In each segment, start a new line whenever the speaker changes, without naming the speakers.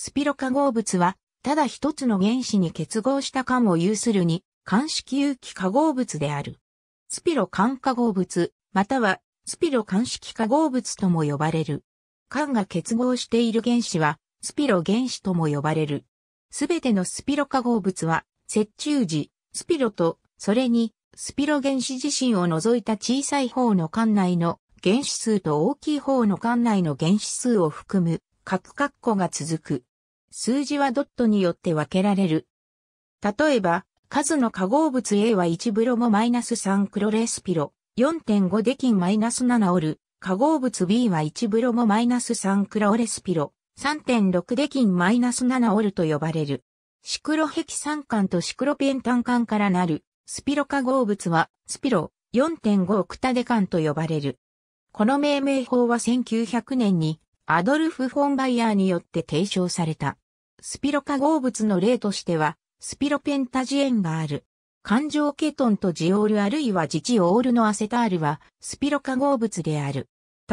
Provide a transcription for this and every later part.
スピロ化合物は、ただ一つの原子に結合した間を有するに、間式有機化合物である。スピロ間化合物、または、スピロ間式化合物とも呼ばれる。間が結合している原子は、スピロ原子とも呼ばれる。すべてのスピロ化合物は、接中時、スピロと、それに、スピロ原子自身を除いた小さい方の間内の原子数と大きい方の間内の原子数を含む、各括弧が続く。数字はドットによって分けられる。例えば、数の化合物 A は1ブロモ -3 クロレスピロ、4.5デキンマイナス -7 オル、化合物 B は1ブロモ -3 クロレスピロ、3.6デキンマイナス -7 オルと呼ばれる。シクロヘキサンンとシクロペンタンンからなる、スピロ化合物は、スピロ、4.5オクタデカンと呼ばれる。この命名法は1900年にアドルフ・フォンバイヤーによって提唱された。スピロ化合物の例としては、スピロペンタジエンがある。環状ケトンとジオールあるいはジチオールのアセタールはスピロ化合物である。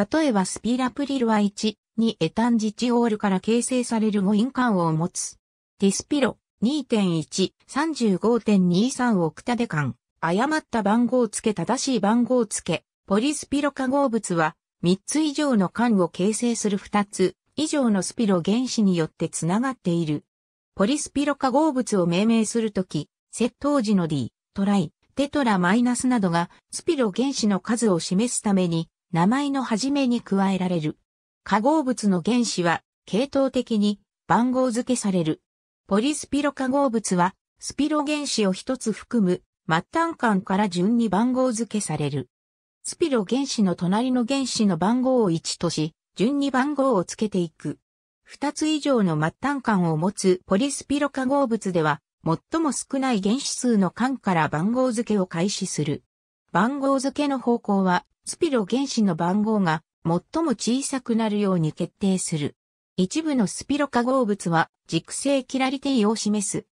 例えばスピラプリルは1、2エタンジチオールから形成される5インを持つ。ディスピロ2.1、35.23オクタデ間。誤った番号付け正しい番号付け。ポリスピロ化合物は3つ以上の間を形成する2つ以上のスピロ原子によってつながっている。ポリスピロ化合物を命名するとき、窃盗時の D、トライ、テトラマイナスなどがスピロ原子の数を示すために名前の始めに加えられる。化合物の原子は系統的に番号付けされる。ポリスピロ化合物はスピロ原子を一つ含む末端間から順に番号付けされる。スピロ原子の隣の原子の番号を1とし、順に番号をつけていく。2つ以上の末端間を持つポリスピロ化合物では、最も少ない原子数の間から番号付けを開始する。番号付けの方向は、スピロ原子の番号が最も小さくなるように決定する。一部のスピロ化合物は軸性キラリティを示す。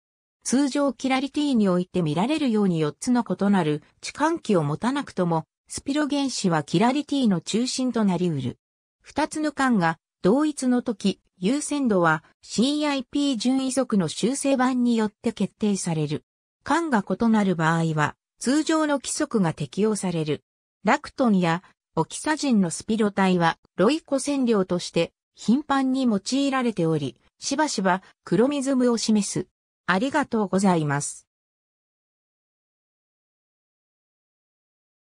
通常キラリティにおいて見られるように4つの異なる置換器を持たなくともスピロ原子はキラリティの中心となりうる。二つの間が同一の時、優先度は CIP 順位則の修正版によって決定される。間が異なる場合は、通常の規則が適用される。ラクトンやオキサジンのスピロ体はロイコ線量として頻繁に用いられており、しばしばクロミズムを示す。ありがとうございます。